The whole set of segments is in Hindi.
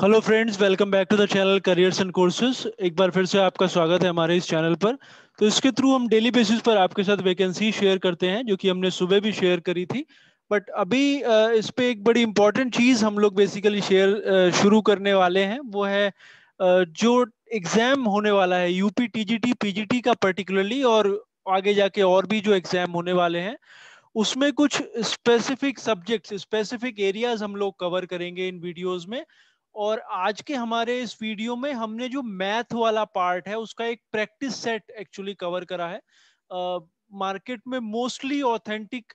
Hello friends welcome back to the channel careers and courses एक बार फिर से आपका स्वागत है हमारे इस चैनल पर तो इसके थ्रू हम डेली बेसिस पर आपके साथ वैकेंसी शेयर करते हैं जो कि हमने सुबह भी शेयर करी थी बट अभी इस पे एक बड़ी इंपॉर्टेंट चीज हम लोग बेसिकली शेयर शुरू करने वाले हैं वो है जो एग्जाम होने वाला है यूपी टीजीटी पीजीटी का पर्टिकुलरली और आगे जाके और भी जो एग्जाम होने वाले हैं उसमें कुछ स्पेसिफिक सब्जेक्ट्स स्पेसिफिक एरियाज हम लोग कवर करेंगे इन वीडियोस में और आज के हमारे इस वीडियो में हमने जो मैथ वाला पार्ट है उसका एक प्रैक्टिस सेट एक्चुअली कवर करा है मार्केट uh, में मोस्टली ऑथेंटिक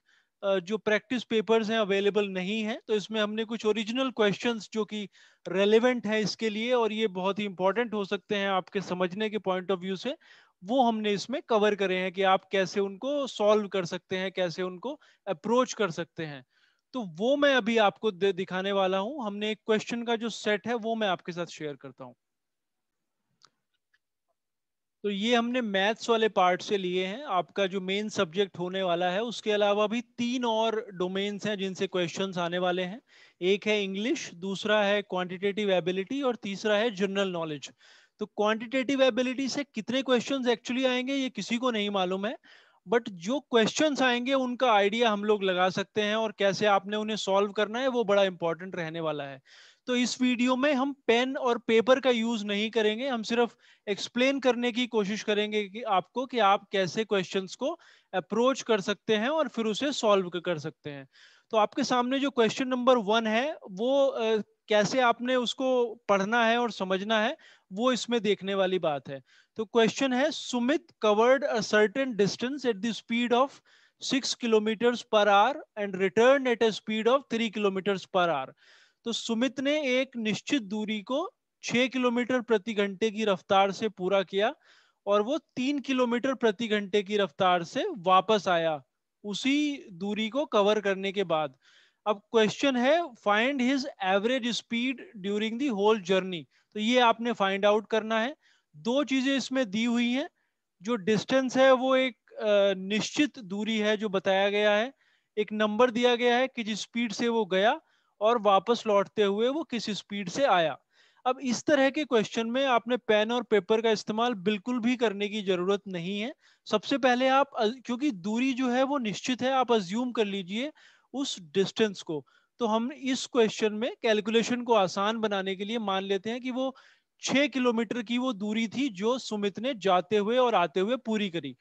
uh, जो प्रैक्टिस पेपर्स हैं अवेलेबल नहीं है तो इसमें हमने कुछ ओरिजिनल क्वेश्चंस जो कि रेलेवेंट है इसके लिए और ये बहुत ही इंपॉर्टेंट हो सकते हैं आपके समझने के पॉइंट ऑफ व्यू से वो हमने इसमें कवर करे हैं कि आप कैसे उनको सॉल्व कर सकते हैं कैसे उनको अप्रोच कर सकते हैं तो वो मैं अभी आपको दिखाने वाला हूं हमने एक क्वेश्चन का जो सेट है वो मैं आपके साथ शेयर करता हूं तो ये हमने मैथ्स वाले पार्ट से लिए हैं आपका जो मेन सब्जेक्ट होने वाला है उसके अलावा भी तीन और डोमेन्स हैं जिनसे क्वेश्चंस आने वाले हैं एक है इंग्लिश दूसरा है क्वांटिटेटिव एबिलिटी और तीसरा है जनरल नॉलेज तो क्वांटिटेटिव एबिलिटी से कितने क्वेश्चंस एक्चुअली आएंगे ये किसी को नहीं मालूम है बट जो क्वेश्चन आएंगे उनका आइडिया हम लोग लगा सकते हैं और कैसे आपने उन्हें सॉल्व करना है वो बड़ा इंपॉर्टेंट रहने वाला है तो इस वीडियो में हम पेन और पेपर का यूज नहीं करेंगे हम सिर्फ एक्सप्लेन करने की कोशिश करेंगे कि आपको कि आप कैसे क्वेश्चंस को अप्रोच कर सकते हैं और फिर उसे सॉल्व कर सकते हैं तो आपके सामने जो क्वेश्चन नंबर वन है वो कैसे आपने उसको पढ़ना है और समझना है वो इसमें देखने वाली बात है तो क्वेश्चन है Sumit covered a certain distance at the speed of six kilometer per hour and return at a speed of three kilometer per hour तो सुमित ने एक निश्चित दूरी को छ किलोमीटर प्रति घंटे की रफ्तार से पूरा किया और वो तीन किलोमीटर प्रति घंटे की रफ्तार से वापस आया उसी दूरी को कवर करने के बाद अब क्वेश्चन है find his average speed during the whole journey तो ये आपने फाइंड आउट करना है दो चीजें इसमें दी हुई हैं जो डिस्टेंस है वो एक निश्चित दूरी है जो बताया गया है एक नंबर दिया गया है कि जिस स्पीड से वो गया और वापस लौटते हुए वो किस स्पीड से आया अब इस तरह के क्वेश्चन में आपने पेन और पेपर का इस्तेमाल बिल्कुल भी करने की जरूरत नहीं है सबसे पहले आप क्योंकि दूरी जो है वो निश्चित है आप अज्यूम कर लीजिए उस डिस्टेंस को तो हम इस क्वेश्चन में कैलकुलेशन को आसान बनाने के लिए मान लेते हैं कि वो छह किलोमीटर की वो दूरी थी जो सुमित ने जाते हुए और आते हुए पूरी करी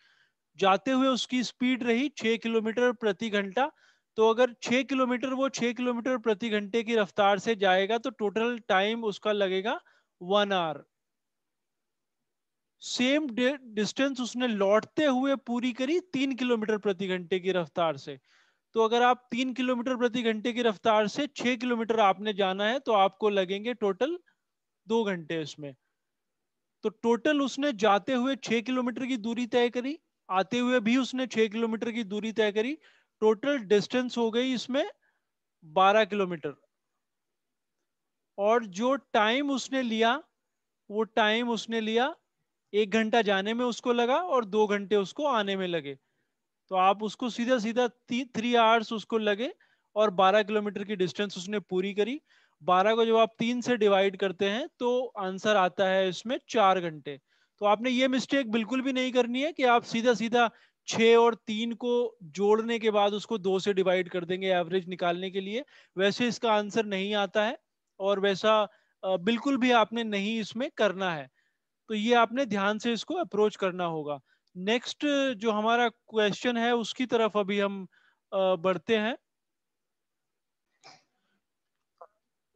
जाते हुए उसकी स्पीड रही छह किलोमीटर प्रति घंटा तो अगर छह किलोमीटर वो छह किलोमीटर प्रति घंटे की रफ्तार से जाएगा तो टोटल टाइम उसका लगेगा वन आवर सेम डिस्टेंस उसने लौटते हुए पूरी करी तीन किलोमीटर प्रति घंटे की रफ्तार से तो अगर आप तीन किलोमीटर प्रति घंटे की रफ्तार से छह किलोमीटर आपने जाना है तो आपको लगेंगे टोटल दो घंटे उसमें तो टोटल उसने जाते हुए छह किलोमीटर की दूरी तय करी आते हुए भी उसने छह किलोमीटर की दूरी तय करी टोटल डिस्टेंस हो गई इसमें बारह किलोमीटर और जो टाइम उसने लिया वो टाइम उसने लिया एक घंटा जाने में उसको लगा और दो घंटे उसको आने में लगे तो आप उसको सीधा सीधा थ्री आवर्स उसको लगे और 12 किलोमीटर की डिस्टेंस उसने पूरी करी 12 को जब आप तीन से डिवाइड करते हैं तो आंसर आता है इसमें चार घंटे तो आपने ये मिस्टेक बिल्कुल भी नहीं करनी है कि आप सीधा सीधा छ और तीन को जोड़ने के बाद उसको दो से डिवाइड कर देंगे एवरेज निकालने के लिए वैसे इसका आंसर नहीं आता है और वैसा बिल्कुल भी आपने नहीं इसमें करना है तो ये आपने ध्यान से इसको अप्रोच करना होगा नेक्स्ट जो हमारा क्वेश्चन है उसकी तरफ अभी हम बढ़ते हैं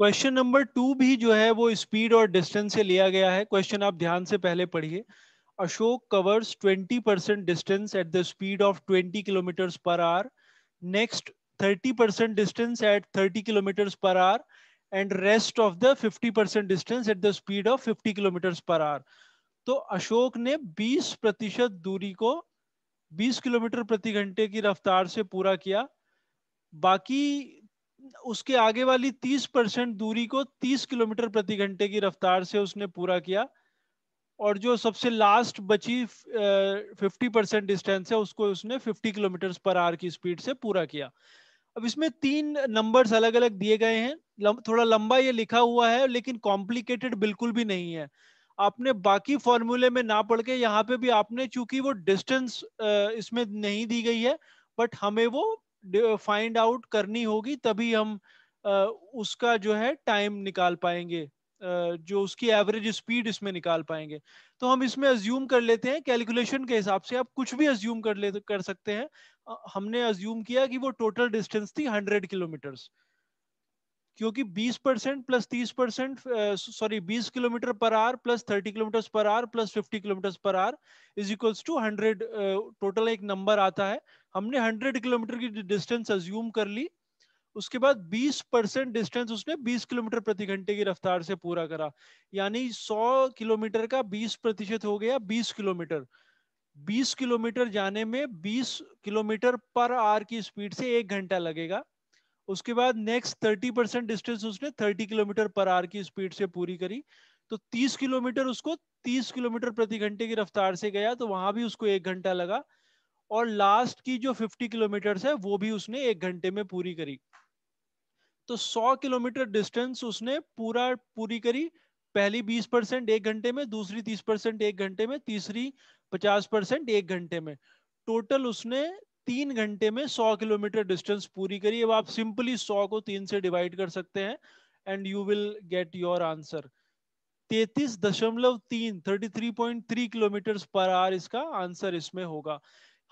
क्वेश्चन नंबर टू भी जो है वो स्पीड और डिस्टेंस से लिया गया है क्वेश्चन आप ध्यान से पहले पढ़िए Ashok covers 20 percent distance at the speed of 20 kilometers per hour next 30 percent distance at 30 kilometers per hour and rest of the 50 percent distance at the speed of 50 kilometer per hour तो अशोक ने 20 प्रतिशत दूरी को 20 किलोमीटर प्रति घंटे की रफ्तार से पूरा किया बाकी उसके आगे वाली 30 परसेंट दूरी को 30 किलोमीटर प्रति घंटे की रफ्तार से उसने पूरा किया और जो सबसे लास्ट बची फिफ्टी परसेंट डिस्टेंस है उसको उसने 50 किलोमीटर पर आवर की स्पीड से पूरा किया अब इसमें तीन नंबर्स अलग अलग दिए गए हैं थोड़ा लंबा ये लिखा हुआ है लेकिन कॉम्प्लिकेटेड बिल्कुल भी नहीं है आपने बाकी फॉर्मूले में ना पढ़ के यहाँ पे भी आपने चूंकि वो डिस्टेंस इसमें नहीं दी गई है बट हमें वो फाइंड आउट करनी होगी तभी हम उसका जो है टाइम निकाल पाएंगे जो उसकी एवरेज स्पीड इसमें निकाल पाएंगे तो हम इसमें अज्यूम कर लेते हैं कैलकुलेशन के हिसाब से आप कुछ भी अज्यूम कर ले कर सकते हैं हमने अज्यूम किया कि वो टोटल डिस्टेंस थी 100 किलोमीटर्स क्योंकि 20 percent plus 30 percent sorry 20 kilometer per hour plus 30 kilometer per hour plus 50 kilometer per hour is equals to 100 total एक नंबर आता है हमने 100 किलोमीटर की डिस्टेंस अज्यूम कर ली उसके बाद 20 परसेंट डिस्टेंस उसने 20 किलोमीटर प्रति घंटे की रफ्तार से पूरा करा यानी 100 किलोमीटर का 20 प्रतिशत हो गया 20 किलोमीटर 20 किलोमीटर जाने में 20 किलोमीटर पर आर की स्पीड से एक घंटा लगेगा उसके बाद नेक्स्ट थर्टी परसेंट डिस्टेंस उसने थर्टी किलोमीटर पर आर की स्पीड से पूरी करी तो तीस किलोमीटर उसको तीस किलोमीटर प्रति घंटे की रफ्तार से गया तो वहां भी उसको एक घंटा लगा और लास्ट की जो फिफ्टी किलोमीटर है वो भी उसने एक घंटे में पूरी करी तो 100 किलोमीटर डिस्टेंस उसने पूरा पूरी करी पहली 20 परसेंट एक घंटे में दूसरी 30 परसेंट एक घंटे में तीसरी 50 परसेंट एक घंटे में टोटल उसने तीन घंटे में सौ किलोमीटर डिस्टेंस पूरी करी अब आप सिंपली सौ को तीन से डिवाइड कर सकते हैं and you will get your answer तैतीस दशमलव तीन thirty three point three kilometer per hour इसका आंसर इसमें होगा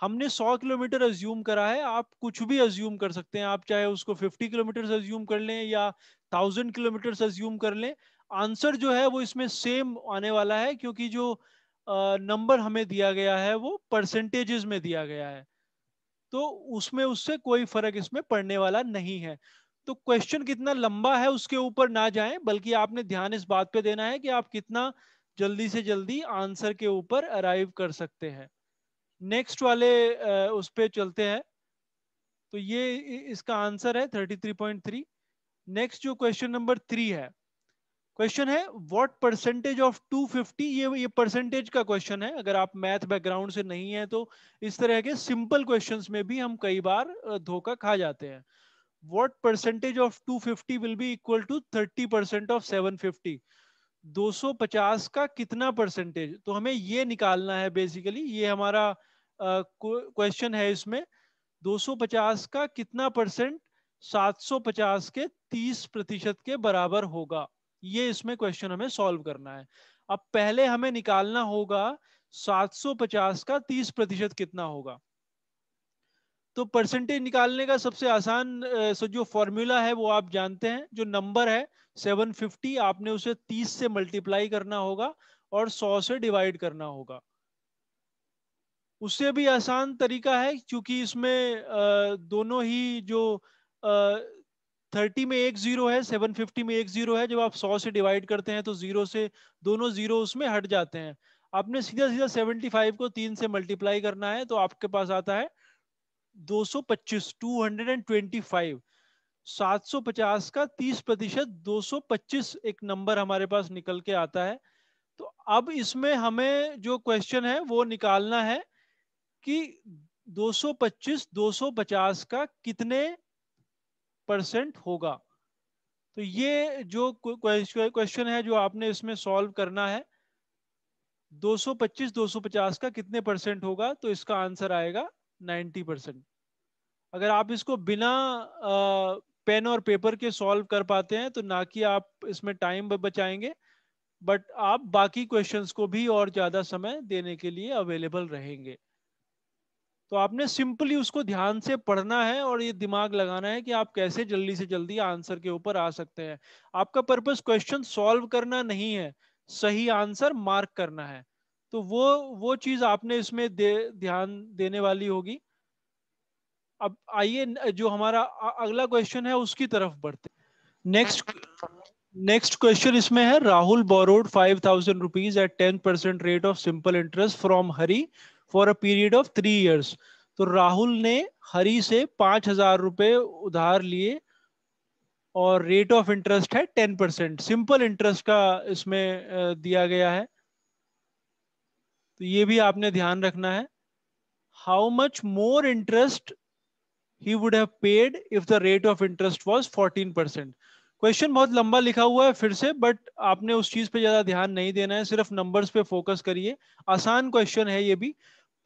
हमने 100 किलोमीटर अज्यूम करा है आप कुछ भी अज्यूम कर सकते हैं आप चाहे उसको 50 किलोमीटर अज्यूम कर लें या 1000 किलोमीटर अज्यूम कर लें आंसर जो है वो इसमें सेम आने वाला है क्योंकि जो नंबर हमें दिया गया है वो परसेंटेजेस में दिया गया है तो उसमें उससे कोई फर्क इसमें पड़ने वाला नहीं है तो क्वेश्चन कितना लंबा है उसके ऊपर ना जाए बल्कि आपने ध्यान इस बात पे देना है कि आप कितना जल्दी से जल्दी आंसर के ऊपर अराइव कर सकते हैं नेक्स्ट वाले उस पर चलते हैं तो ये इसका आंसर है थ्री नेक्स्ट जो क्वेश्चन नंबर थ्री है क्वेश्चन है व्हाट परसेंटेज ऑफ 250 ये ये परसेंटेज का क्वेश्चन है अगर आप मैथ बैकग्राउंड से नहीं है तो इस तरह के सिंपल क्वेश्चंस में भी हम कई बार धोखा खा जाते हैं what percentage of 250 will be equal to 30 percent of 750 250 का कितना परसेंटेज तो हमें ये निकालना है बेसिकली ये हमारा क्वेश्चन uh, है इसमें दो का कितना परसेंट सात के तीस प्रतिशत के बराबर होगा ये इसमें क्वेश्चन हमें सॉल्व करना है अब पहले हमें निकालना होगा 750 का 30 प्रतिशत कितना होगा तो परसेंटेज निकालने का सबसे आसान सो जो फॉर्मूला है वो आप जानते हैं जो नंबर है 750 आपने उसे 30 से मल्टीप्लाई करना होगा और 100 से डिवाइड करना होगा उससे भी आसान तरीका है क्योंकि इसमें दोनों ही जो थर्टी में एक जीरो है सेवन फिफ्टी में एक जीरो है जब आप सौ से डिवाइड करते हैं तो जीरो से दोनों जीरो उसमें हट जाते हैं आपने सीधा सीधा 75 को तीन से मल्टीप्लाई करना है तो आपके पास आता है दो सौ पच्चीस सात सौ पचास का तीस प्रतिशत दो सौ पच्चीस एक नंबर हमारे पास निकल के आता है तो अब इसमें हमें जो क्वेश्चन है वो निकालना है कि 225 250 का कितने परसेंट होगा तो ये जो क्वेश्चन है जो आपने इसमें सॉल्व करना है 225 250 का कितने परसेंट होगा तो इसका आंसर आएगा 90 परसेंट अगर आप इसको बिना पेन और पेपर के सॉल्व कर पाते हैं तो ना कि आप इसमें टाइम बचाएंगे बट आप बाकी क्वेश्चंस को भी और ज़्यादा समय देने के लिए अवेलेबल रहेंगे तो आपने सिंपली उसको ध्यान से पढ़ना है और ये दिमाग लगाना है कि आप कैसे जल्दी से जल्दी आंसर के ऊपर आ सकते हैं आपका पर्पस क्वेश्चन सॉल्व करना नहीं है सही आंसर मार्क करना है तो वो वो चीज आपने इसमें दे ध्यान देने वाली होगी अब आइए जो हमारा अगला क्वेश्चन है उसकी तरफ बढ़ते नेक्स्ट नेक्स्ट क्वेश्चन इसमें है Rahul borrowed five thousand rupees at ten percent rate of simple interest from Hari for a period of three years तो राहुल ने हरी से पांच हजार रुपए उधार लिए और रेट ऑफ इंटरेस्ट है टेन परसेंट सिंपल इंटरेस्ट का इसमें दिया गया है तो ये भी आपने ध्यान रखना है how much more interest he would have paid if the rate of interest was fourteen percent question बहुत लंबा लिखा हुआ है फिर से बट आपने उस चीज पे ज्यादा ध्यान नहीं देना है सिर्फ नंबर्स पे फोकस करिए आसान क्वेश्चन है ये भी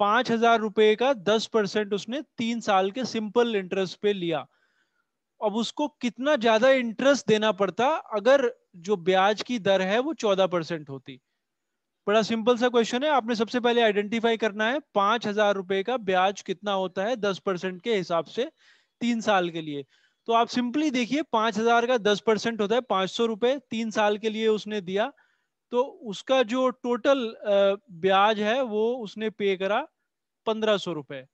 पांच हजार रुपए का दस परसेंट उसने तीन साल के सिंपल इंटरेस्ट पे लिया अब उसको कितना ज्यादा इंटरेस्ट देना पड़ता अगर जो ब्याज की दर है वो चौदह परसेंट होती बड़ा सिंपल सा क्वेश्चन है आपने सबसे पहले आइडेंटिफाई करना है पांच हजार रुपए का ब्याज कितना होता है दस परसेंट के हिसाब से तीन साल के लिए तो आप सिंपली देखिए पांच हजार का दस परसेंट होता है पांच सौ रुपए तीन साल के लिए उसने दिया तो उसका जो टोटल ब्याज है वो उसने पे करा पंद्रह सौ रुपए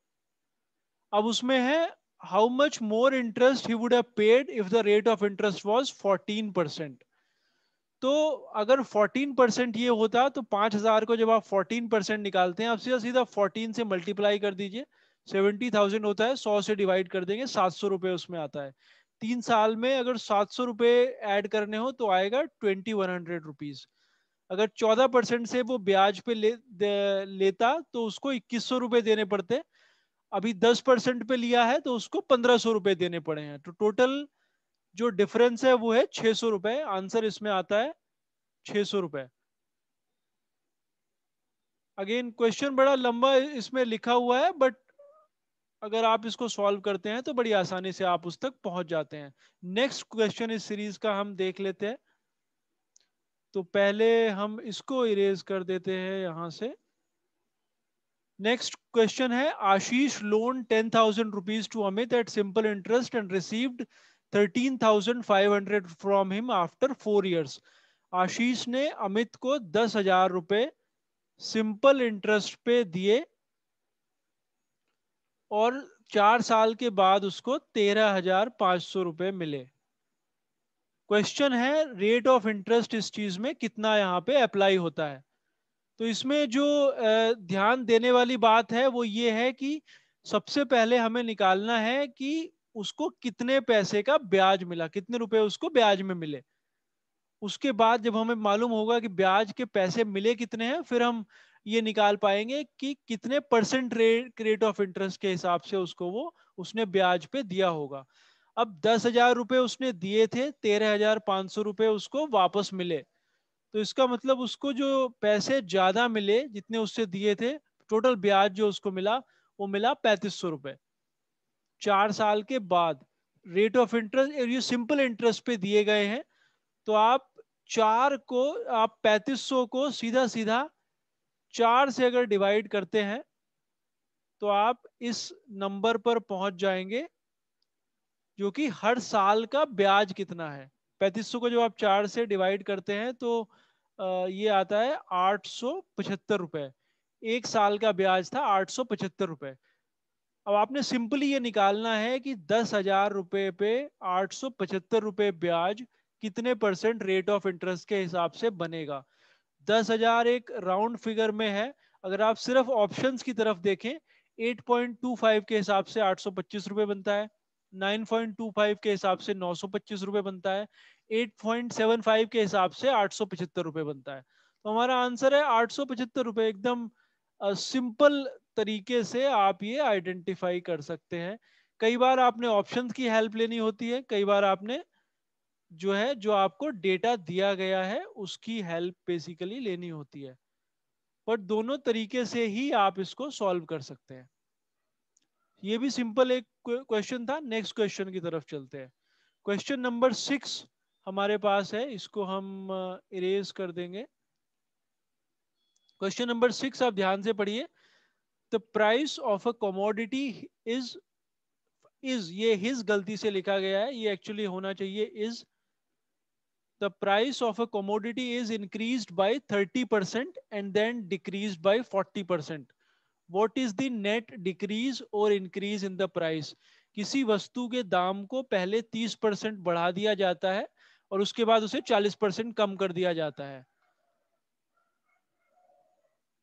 अब उसमें है how much more interest he would have paid if the rate of interest was fourteen percent तो अगर फोर्टीन परसेंट ये होता तो पांच हजार को जब आप फोर्टीन परसेंट निकालते हैं आप सीधा सीधा फोर्टीन से मल्टीप्लाई कर दीजिए सेवेंटी थाउजेंड होता है सौ से डिवाइड कर देंगे सात सौ रुपये उसमें आता है तीन साल में अगर सात सौ रुपये एड करने हो तो आएगा ट्वेंटी वन हंड्रेड रुपीज़ अगर चौदह परसेंट से वो ब्याज पे ले, दे, लेता तो उसको इक्कीस सौ रुपए देने पड़ते अभी दस परसेंट पे लिया है तो उसको पंद्रह सौ रुपए देने पड़े हैं तो टोटल जो डिफरेंस है वो है छह सौ रुपए आंसर इसमें आता है छह सौ रुपए अगेन क्वेश्चन बड़ा लंबा इसमें लिखा हुआ है बट अगर आप इसको सॉल्व करते हैं तो बड़ी आसानी से आप उस तक पहुंच जाते हैं नेक्स्ट क्वेश्चन इस सीरीज का हम देख लेते हैं तो पहले हम इसको इरेज कर देते हैं यहां से नेक्स्ट क्वेश्चन है Ashish loan ten thousand rupees to Amit at simple interest and received thirteen thousand five hundred from him after four years Ashish ने अमित को दस हजार रुपये सिंपल इंटरेस्ट पे दिए और चार साल के बाद उसको तेरह हजार पांच सौ रुपये मिले क्वेश्चन है रेट ऑफ इंटरेस्ट इस चीज में कितना यहाँ पे अप्लाई होता है तो इसमें जो ध्यान देने वाली बात है वो ये है कि सबसे पहले हमें निकालना है कि उसको कितने पैसे का ब्याज मिला कितने रुपए उसको ब्याज में मिले उसके बाद जब हमें मालूम होगा कि ब्याज के पैसे मिले कितने हैं फिर हम ये निकाल पाएंगे कि कितने percent rate rate of interest के हिसाब से उसको वो उसने ब्याज पे दिया होगा अब दस हजार रुपये उसने दिए थे तेरह हजार पाँच सौ रुपये उसको वापस मिले तो इसका मतलब उसको जो पैसे ज्यादा मिले जितने उससे दिए थे टोटल ब्याज जो उसको मिला वो मिला पैंतीस सौ रुपये चार साल के बाद रेट ऑफ इंटरेस्ट ये सिंपल इंटरेस्ट पे दिए गए हैं तो आप चार को आप पैंतीस सौ को सीधा सीधा चार से अगर डिवाइड करते हैं तो आप इस नंबर पर पहुंच जाएंगे जो कि हर साल का ब्याज कितना है पैंतीस को जब आप चार से डिवाइड करते हैं तो ये आता है आठ सौ पचहत्तर रुपए एक साल का ब्याज था आठ सौ पचहत्तर रुपए अब आपने सिंपली ये निकालना है कि दस हजार रुपये पे आठ सौ पचहत्तर रुपए ब्याज कितने परसेंट रेट ऑफ इंटरेस्ट के हिसाब से बनेगा दस हजार एक राउंड फिगर में है अगर आप सिर्फ ऑप्शंस की तरफ देखें 8.25 के हिसाब से आठ सौ पच्चीस रुपए बनता है 9.25 के हिसाब से नौ सौ बनता है 8.75 के हिसाब से आठ सौ बनता है तो हमारा आंसर है आठ सौ एकदम सिंपल तरीके से आप ये आइडेंटिफाई कर सकते हैं कई बार आपने ऑप्शन की हेल्प लेनी होती है कई बार आपने जो है जो आपको डेटा दिया गया है उसकी हेल्प बेसिकली लेनी होती है पर दोनों तरीके से ही आप इसको सॉल्व कर सकते हैं ये भी सिंपल एक क्वेश्चन था नेक्स्ट क्वेश्चन की तरफ चलते हैं क्वेश्चन नंबर सिक्स हमारे पास है इसको हम इरेज uh, कर देंगे क्वेश्चन नंबर सिक्स आप ध्यान से पढ़िए the price of a commodity is is ये हिज गलती से लिखा गया है ये एक्चुअली होना चाहिए is the price of a commodity is increase by thirty percent and then decrease by forty percent what is the net decrease और इंक्रीज इन द प्राइस किसी वस्तु के दाम को पहले 30 परसेंट बढ़ा दिया जाता है और उसके बाद उसे 40 परसेंट कम कर दिया जाता है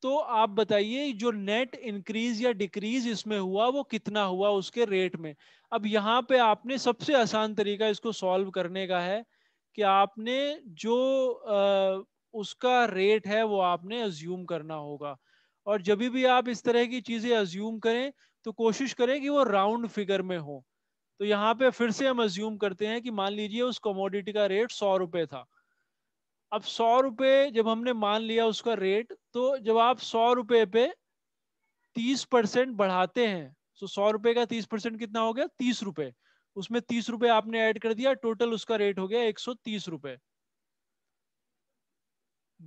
तो आप बताइए जो नेट इंक्रीज या डिक्रीज इसमें हुआ वो कितना हुआ उसके रेट में अब यहाँ पे आपने सबसे आसान तरीका इसको सॉल्व करने का है कि आपने जो आ, उसका रेट है वो आपने अज्यूम करना होगा और जब भी आप इस तरह की चीजें अज्यूम करें तो कोशिश करें कि वो राउंड फिगर में हो तो यहाँ पे फिर से हम अज्यूम करते हैं कि मान लीजिए उस कमोडिटी का रेट सौ रुपए था अब सौ रुपए जब हमने मान लिया उसका रेट तो जब आप सौ रुपए पे तीस परसेंट बढ़ाते हैं तो सौ रुपये का तीस परसेंट कितना हो गया तीस रुपए उसमें तीस रुपये आपने ऐड कर दिया टोटल उसका रेट हो गया एक सौ तीस रुपये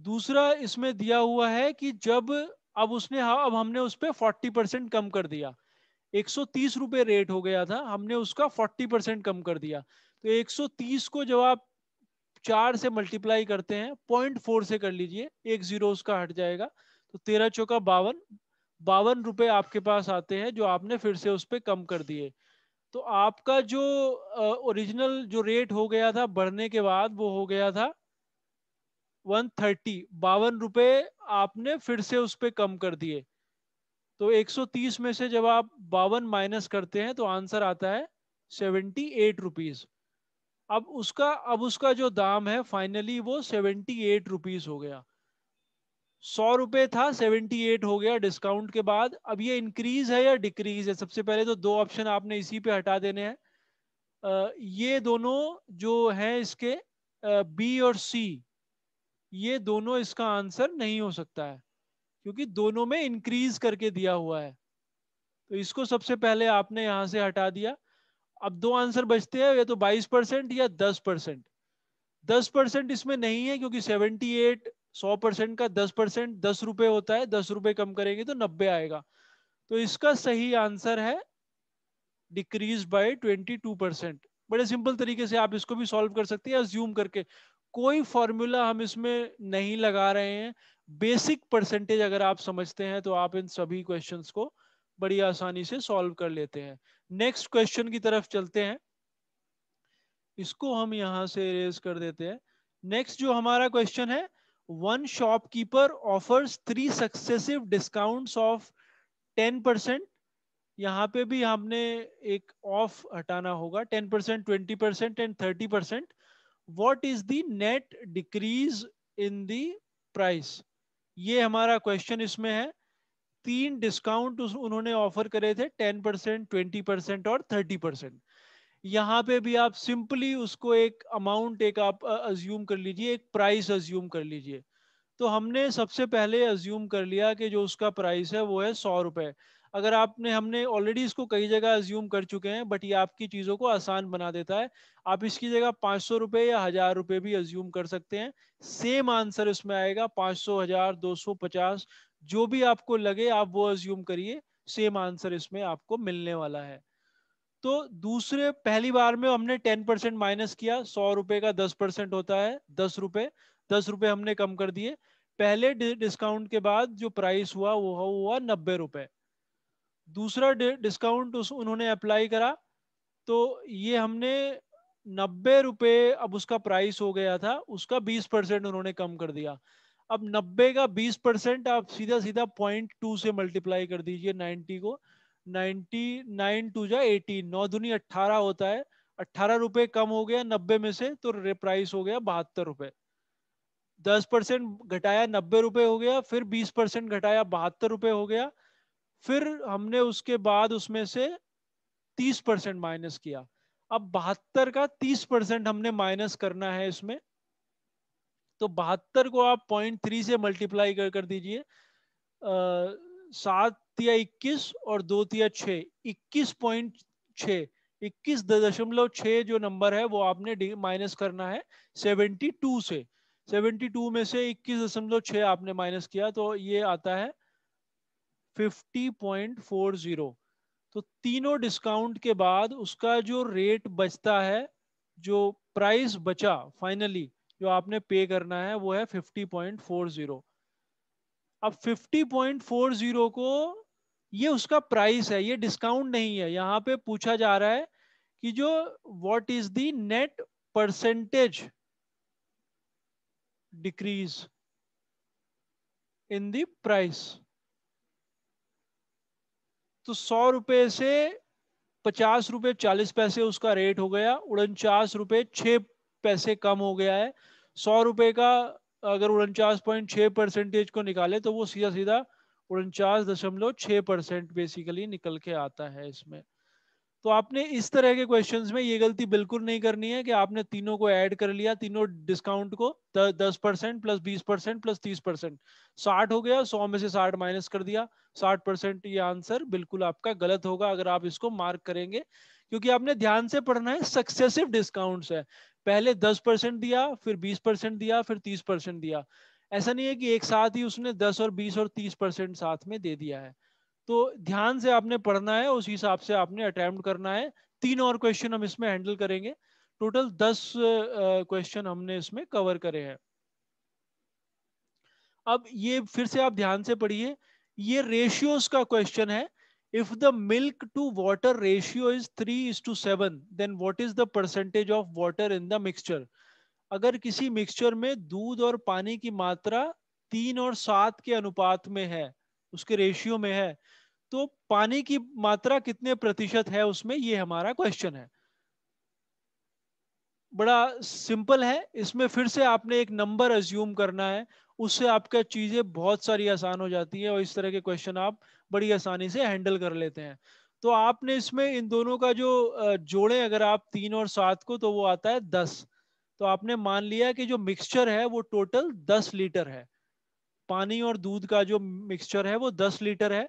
दूसरा इसमें दिया हुआ है कि जब अब उसने हाँ, अब हमने उस पर फोर्टी परसेंट कम कर दिया एक सौ तीस रुपये रेट हो गया था हमने उसका फोर्टी परसेंट कम कर दिया तो एक सौ तीस को जब आप चार से मल्टीप्लाई करते हैं पॉइंट फोर से कर लीजिए एक जीरो उसका हट जाएगा तो तेरह चौका बावन बावन रुपए आपके पास आते हैं जो आपने फिर से उस पर कम कर दिए तो आपका जो ओरिजिनल जो रेट हो गया था बढ़ने के बाद वो हो गया था वन थर्टी बावन रुपये आपने फिर से उस पर कम कर दिए तो 130 में से जब आप बावन माइनस करते हैं तो आंसर आता है सेवेंटी एट रुपीज अब उसका अब उसका जो दाम है फाइनली वो सेवेंटी एट रुपीज हो गया सौ रुपये था सेवेंटी एट हो गया डिस्काउंट के बाद अब ये इंक्रीज है या डिक्रीज है सबसे पहले तो दो ऑप्शन आपने इसी पे हटा देने हैं ये दोनों जो हैं इसके बी और सी ये दोनों इसका आंसर नहीं हो सकता है क्योंकि दोनों में इंक्रीज करके दिया हुआ है तो इसको सबसे पहले आपने यहां से हटा दिया अब दो आंसर बचते हैं या तो 22 परसेंट या 10 परसेंट दस परसेंट इसमें नहीं है क्योंकि 78 सौ परसेंट का 10 परसेंट दस रुपए होता है दस रुपए कम करेंगे तो नब्बे आएगा तो इसका सही आंसर है डिक्रीज बाय 22 परसेंट बड़े सिंपल तरीके से आप इसको भी सॉल्व कर सकते हैं ज्यूम करके कोई फॉर्मूला हम इसमें नहीं लगा रहे हैं बेसिक परसेंटेज अगर आप समझते हैं तो आप इन सभी क्वेश्चंस को बड़ी आसानी से सॉल्व कर लेते हैं नेक्स्ट क्वेश्चन की तरफ चलते हैं इसको हम यहां से रेज कर देते हैं नेक्स्ट जो हमारा क्वेश्चन है one shopkeeper offers three successive discounts of ten percent यहाँ पे भी हमने एक ऑफ हटाना होगा ten percent twenty percent and thirty percent what is the net decrease in the price ये हमारा क्वेश्चन इसमें है तीन डिस्काउंट उन्होंने ऑफर करे थे टेन परसेंट ट्वेंटी परसेंट और थर्टी परसेंट यहाँ पे भी आप सिंपली उसको एक अमाउंट एक आप अज्यूम कर लीजिए एक प्राइस अज्यूम कर लीजिए तो हमने सबसे पहले अज्यूम कर लिया कि जो उसका प्राइस है वो है सौ रुपये अगर आपने हमने ऑलरेडी इसको कई जगह अज्यूम कर चुके हैं बट ये आपकी चीज़ों को आसान बना देता है आप इसकी जगह पाँच सौ रुपये या हज़ार रुपये भी अज्यूम कर सकते हैं सेम आंसर इसमें आएगा पाँच सौ हज़ार दो सौ पचास जो भी आपको लगे आप वो अज्यूम करिए सेम आंसर इसमें आपको मिलने वाला है तो दूसरे पहली बार में हमने टेन परसेंट माइनस किया सौ रुपए का दस परसेंट होता है दस रुपए दस रुपए हमने कम कर दिए पहले डिस्काउंट के बाद जो प्राइस हुआ वो हुआ नब्बे रुपए दूसरा डिस्काउंट उस उन्होंने अप्लाई करा तो ये हमने नब्बे रुपये अब उसका प्राइस हो गया था उसका बीस परसेंट उन्होंने कम कर दिया अब नब्बे का बीस परसेंट आप सीधा सीधा पॉइंट टू से मल्टीप्लाई कर दीजिए नाइन्टी को नाइन्टी नाइन टू जा एटीन नौ दुनी अट्ठारह होता है अट्ठारह रुपये कम हो गया नब्बे में से तो प्राइस हो गया बहत्तर रुपये दस परसेंट घटाया नब्बे रुपये हो गया फिर बीस परसेंट घटाया बहत्तर रुपये हो गया फिर हमने उसके बाद उसमें से 30 परसेंट माइनस किया अब बहत्तर का 30 परसेंट हमने माइनस करना है इसमें तो बहत्तर को आप पॉइंट थ्री से मल्टीप्लाई कर कर दीजिए सात तिया इक्कीस और दो तिया छ इक्कीस पॉइंट छ इक्कीस दशमलव छ जो नंबर है वो आपने माइनस करना है सेवेंटी टू से सेवेंटी टू में से इक्कीस दशमलव छ आपने माइनस किया तो ये आता है 50.40 तो तीनों डिस्काउंट के बाद उसका जो रेट बचता है जो प्राइस बचा फाइनली जो आपने पे करना है वो है 50.40 अब 50.40 को ये उसका प्राइस है ये डिस्काउंट नहीं है यहाँ पे पूछा जा रहा है कि जो what is the net percentage decrease in the price तो सौ रुपये से पचास रुपये चालीस पैसे उसका रेट हो गया उनचास रुपये छः पैसे कम हो गया है सौ रुपये का अगर उनचास पॉइंट छः परसेंटेज को निकाले तो वो सीधा सीधा उनचास दशमलव छः परसेंट बेसिकली निकल के आता है इसमें तो आपने इस तरह के क्वेश्चंस में ये गलती बिल्कुल नहीं करनी है कि आपने तीनों को ऐड कर लिया तीनों डिस्काउंट को दस परसेंट प्लस बीस परसेंट प्लस तीस परसेंट साठ हो गया सौ में से साठ माइनस कर दिया साठ परसेंट ये आंसर बिल्कुल आपका गलत होगा अगर आप इसको मार्क करेंगे क्योंकि आपने ध्यान से पढ़ना है सक्सेसिव डिस्काउंट है पहले दस परसेंट दिया फिर बीस परसेंट दिया फिर तीस परसेंट दिया ऐसा नहीं है कि एक साथ ही उसने दस और बीस और तीस परसेंट साथ में दे दिया है तो ध्यान से आपने पढ़ना है उस हिसाब से आपने अटेम्प्ट करना है तीन और क्वेश्चन हम इसमें हैंडल करेंगे टोटल दस क्वेश्चन हमने इसमें कवर करे हैं अब ये फिर से आप ध्यान से पढ़िए ये रेशियोज का क्वेश्चन है if the milk to water ratio is three is to seven then what is the percentage of water in the mixture अगर किसी मिक्सचर में दूध और पानी की मात्रा तीन और सात के अनुपात में है उसके रेशियो में है तो पानी की मात्रा कितने प्रतिशत है उसमें ये हमारा क्वेश्चन है बड़ा सिंपल है इसमें फिर से आपने एक नंबर अज्यूम करना है उससे आपका चीजें बहुत सारी आसान हो जाती है और इस तरह के क्वेश्चन आप बड़ी आसानी से हैंडल कर लेते हैं तो आपने इसमें इन दोनों का जो जोड़े अगर आप तीन और सात को तो वो आता है दस तो आपने मान लिया कि जो मिक्सचर है वो टोटल दस लीटर है पानी और दूध का जो मिक्सचर है वो दस लीटर है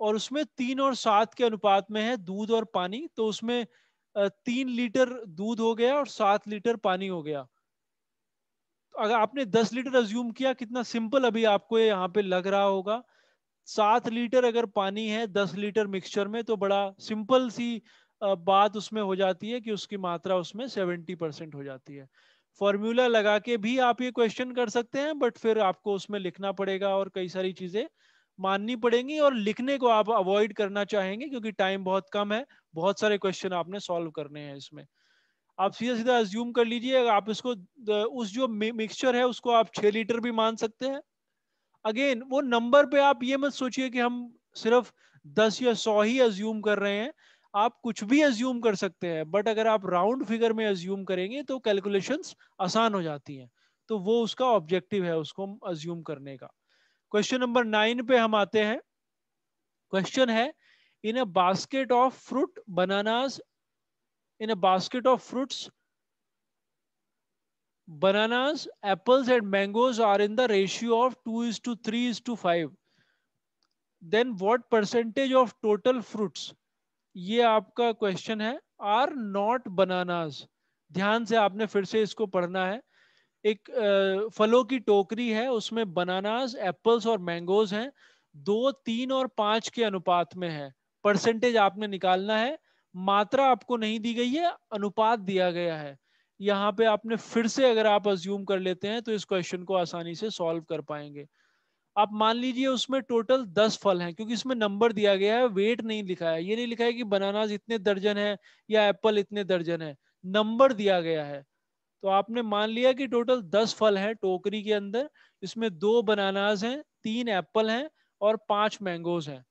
और उसमें तीन और सात के अनुपात में है दूध और पानी तो उसमें तीन लीटर दूध हो गया और सात लीटर पानी हो गया अगर आपने दस लीटर अज्यूम किया कितना सिंपल अभी आपको यहाँ पे लग रहा होगा सात लीटर अगर पानी है दस लीटर मिक्सचर में तो बड़ा सिंपल सी बात उसमें हो जाती है कि उसकी मात्रा उसमें सेवेंटी परसेंट हो जाती है फॉर्मूला लगा के भी आप ये क्वेश्चन कर सकते हैं बट फिर आपको उसमें लिखना पड़ेगा और कई सारी चीजें माननी पड़ेंगी और लिखने को आप अवॉइड करना चाहेंगे क्योंकि टाइम बहुत कम है बहुत सारे क्वेश्चन आपने सॉल्व करने हैं इसमें आप सीधा सीधा एज्यूम कर लीजिए आप इसको उस जो मिक्सचर है उसको आप छह लीटर भी मान सकते हैं अगेन वो नंबर पे आप ये मत सोचिए कि हम सिर्फ दस या सौ ही एज्यूम कर रहे हैं आप कुछ भी एज्यूम कर सकते हैं बट अगर आप राउंड फिगर में एज्यूम करेंगे तो कैलकुलेशंस आसान हो जाती हैं तो वो उसका ऑब्जेक्टिव है उसको एज्यूम करने का क्वेश्चन नंबर नाइन पे हम आते हैं क्वेश्चन है in a basket of fruit bananas in a basket of fruits banana apples and mangoes are in the ratio of two is to three is to five then what percentage of total fruits ये आपका क्वेश्चन है आर नॉट बनानास ध्यान से आपने फिर से इसको पढ़ना है एक फलों की टोकरी है उसमें बनानास एप्पल्स और मैंगोज हैं दो तीन और पांच के अनुपात में है परसेंटेज आपने निकालना है मात्रा आपको नहीं दी गई है अनुपात दिया गया है यहाँ पे आपने फिर से अगर आप अज्यूम कर लेते हैं तो इस क्वेश्चन को आसानी से सॉल्व कर पाएंगे आप मान लीजिए उसमें टोटल दस फल हैं क्योंकि इसमें नंबर दिया गया है वेट नहीं लिखा है ये नहीं लिखा है कि बनानास इतने दर्जन है या एप्पल इतने दर्जन है नंबर दिया गया है तो आपने मान लिया कि टोटल दस फल हैं टोकरी के अंदर इसमें दो बनानाज हैं तीन एप्पल हैं और पांच मैंगोज हैं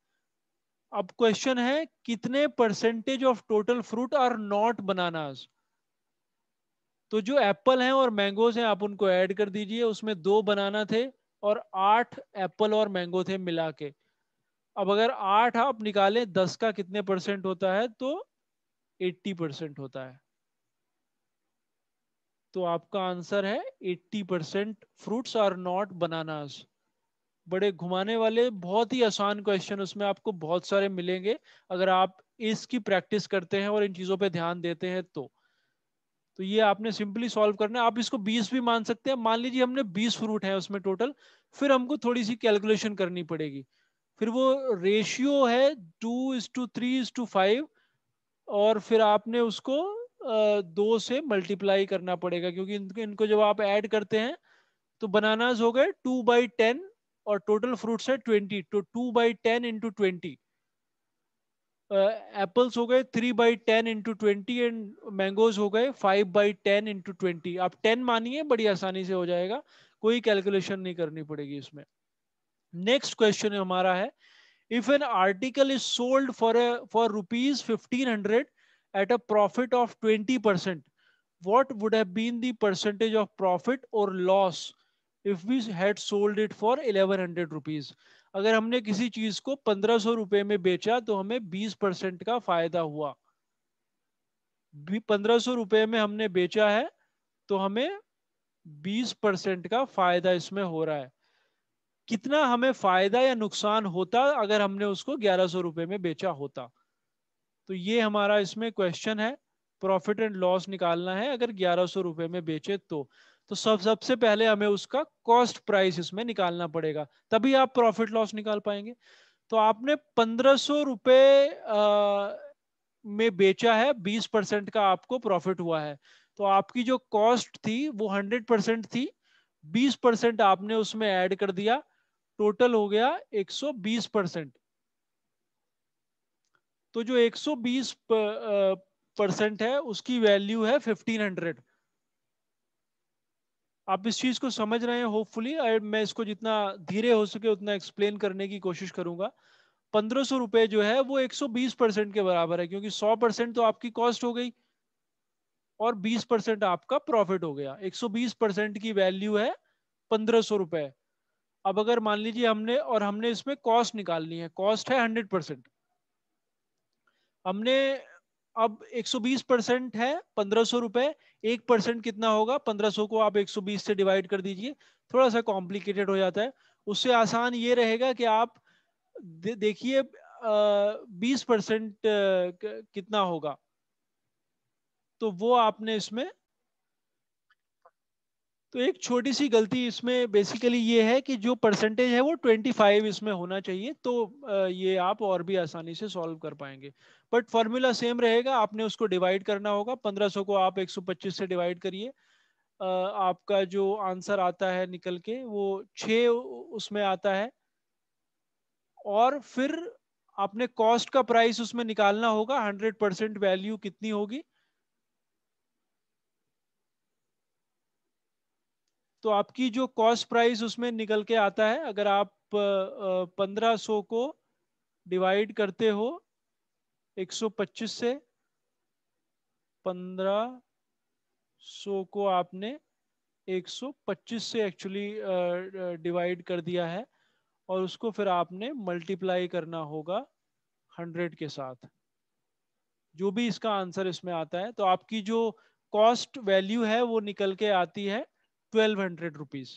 अब क्वेश्चन है कितने percentage of total fruit are not bananas तो जो एप्पल हैं और मैंगोज हैं आप उनको ऐड कर दीजिए उसमें दो बनाना थे और आठ एप्पल और मैंगो थे मिला के अब अगर आठ आप निकालें दस का कितने परसेंट होता है तो एट्टी परसेंट होता है तो आपका आंसर है 80 percent fruits are not bananas बड़े घुमाने वाले बहुत ही आसान क्वेश्चन उसमें आपको बहुत सारे मिलेंगे अगर आप इसकी प्रैक्टिस करते हैं और इन चीजों पे ध्यान देते हैं तो तो ये आपने सिंपली सॉल्व करना है आप इसको 20 भी मान सकते हैं मान लीजिए हमने 20 फ्रूट है उसमें टोटल फिर हमको थोड़ी सी कैलकुलेशन करनी पड़ेगी फिर वो रेशियो है two is to three is to five और फिर आपने उसको दो से मल्टीप्लाई करना पड़ेगा क्योंकि इनको इनको जब आप ऐड करते हैं तो बनानाज हो गए टू बाई टेन और टोटल फ्रूट्स है ट्वेंटी तो two by ten into twenty apples हो गए three by ten into twenty and mangoes हो गए five by ten into twenty आप टेन मानिए बड़ी आसानी से हो जाएगा कोई कैलकुलेशन नहीं करनी पड़ेगी इसमें नेक्स्ट क्वेश्चन हमारा है if an article is sold for for rupees fifteen hundred at a profit of 20%, what would have been the percentage of profit or loss if we had sold it for 1100 rupees? अगर हमने किसी चीज को पंद्रह सौ रुपए में बेचा तो हमें बीस परसेंट का फायदा हुआ पंद्रह सौ रुपए में हमने बेचा है तो हमें बीस परसेंट का फायदा इसमें हो रहा है कितना हमें फायदा या नुकसान होता अगर हमने उसको ग्यारह सौ रुपए में बेचा होता तो ये हमारा इसमें क्वेश्चन है प्रॉफिट एंड लॉस निकालना है अगर ग्यारह सौ रुपए में बेचे तो तो सब सबसे पहले हमें उसका कॉस्ट प्राइस इसमें निकालना पड़ेगा तभी आप प्रॉफिट लॉस निकाल पाएंगे तो आपने पंद्रह सौ रुपये में बेचा है बीस परसेंट का आपको प्रॉफिट हुआ है तो आपकी जो कॉस्ट थी वो हंड्रेड परसेंट थी बीस परसेंट आपने उसमें ऐड कर दिया टोटल हो गया एक सौ बीस परसेंट तो जो 120 परसेंट है उसकी वैल्यू है 1500 आप इस चीज को समझ रहे हैं होपफुली मैं इसको जितना धीरे हो सके उतना एक्सप्लेन करने की कोशिश करूंगा पंद्रह रुपए जो है वो 120 परसेंट के बराबर है क्योंकि 100 परसेंट तो आपकी कॉस्ट हो गई और 20 परसेंट आपका प्रॉफिट हो गया 120 परसेंट की वैल्यू है पंद्रह रुपए अब अगर मान लीजिए हमने और हमने इसमें कॉस्ट निकालनी है कॉस्ट है हंड्रेड परसेंट हमने अब 120 परसेंट है पंद्रह सौ रुपए एक परसेंट कितना होगा 1500 को आप 120 से डिवाइड कर दीजिए थोड़ा सा कॉम्प्लिकेटेड हो जाता है उससे आसान ये रहेगा कि आप दे, देखिए बीस परसेंट कितना होगा तो वो आपने इसमें तो एक छोटी सी गलती इसमें बेसिकली ये है कि जो परसेंटेज है वो 25 इसमें होना चाहिए तो ये आप और भी आसानी से सॉल्व कर पाएंगे बट फॉर्मूला सेम रहेगा आपने उसको डिवाइड करना होगा 1500 को आप 125 से डिवाइड करिए आपका जो आंसर आता है निकल के वो छ उसमें आता है और फिर आपने कॉस्ट का प्राइस उसमें निकालना होगा हंड्रेड परसेंट वैल्यू कितनी होगी तो आपकी जो कॉस्ट प्राइस उसमें निकल के आता है अगर आप पंद्रह सौ को डिवाइड करते हो 125 से 1500 को आपने 125 से एक्चुअली डिवाइड कर दिया है और उसको फिर आपने मल्टीप्लाई करना होगा 100 के साथ जो भी इसका आंसर इसमें आता है तो आपकी जो कॉस्ट वैल्यू है वो निकल के आती है ट्वेल्व हंड्रेड रुपीज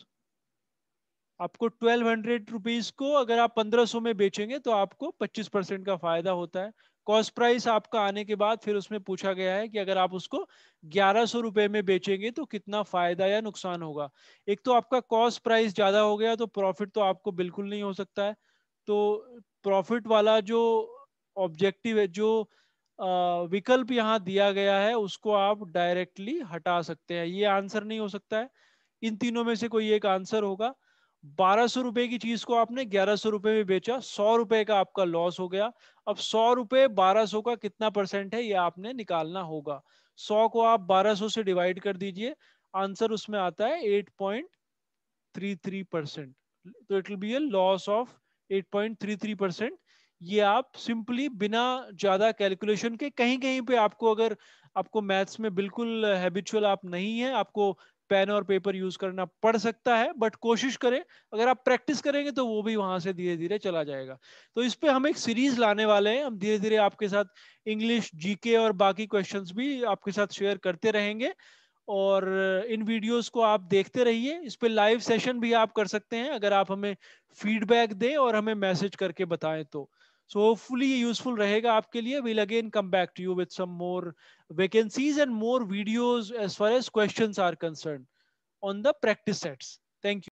आपको ट्वेल्व हंड्रेड रुपीज को अगर आप पंद्रह सौ में बेचेंगे तो आपको पच्चीस परसेंट का फायदा होता है कॉस्ट प्राइस आपका आने के बाद फिर उसमें पूछा गया है कि अगर आप उसको ग्यारह सौ रुपए में बेचेंगे तो कितना फायदा या नुकसान होगा एक तो आपका कॉस्ट प्राइस ज्यादा हो गया तो प्रॉफिट तो आपको बिल्कुल नहीं हो सकता है तो प्रॉफिट वाला जो ऑब्जेक्टिव है जो विकल्प यहाँ दिया गया है उसको आप डायरेक्टली हटा सकते हैं ये आंसर नहीं हो सकता है इन तीनों में से कोई एक आंसर होगा बारह सौ रुपए की चीज को आपने ग्यारह सौ रुपए में बेचा सौ रुपए का आपका लॉस हो गया अब सौ रुपए बारह सौ का कितना परसेंट है ये आपने निकालना होगा सौ को आप बारह सौ से डिवाइड कर दीजिए आंसर उसमें आता है eight point three three percent तो it will be a loss of eight point three three percent ये आप सिंपली बिना ज्यादा कैलकुलेशन के कहीं कहीं पे आपको अगर आपको मैथ्स में बिल्कुल हैबिचुअल आप नहीं है आपको पेन और पेपर यूज करना पड़ सकता है बट कोशिश करें अगर आप प्रैक्टिस करेंगे तो वो भी वहां से धीरे धीरे चला जाएगा तो इस पर हम एक सीरीज लाने वाले हैं हम धीरे धीरे आपके साथ इंग्लिश जीके और बाकी क्वेश्चंस भी आपके साथ शेयर करते रहेंगे और इन वीडियोस को आप देखते रहिए इस पर लाइव सेशन भी आप कर सकते हैं अगर आप हमें फीडबैक दें और हमें मैसेज करके बताएं तो सो होपफुली यूजफुल रहेगा आपके लिए will again come back to you with some more vacancies and more videos as far as question are concern on the practice sets thank you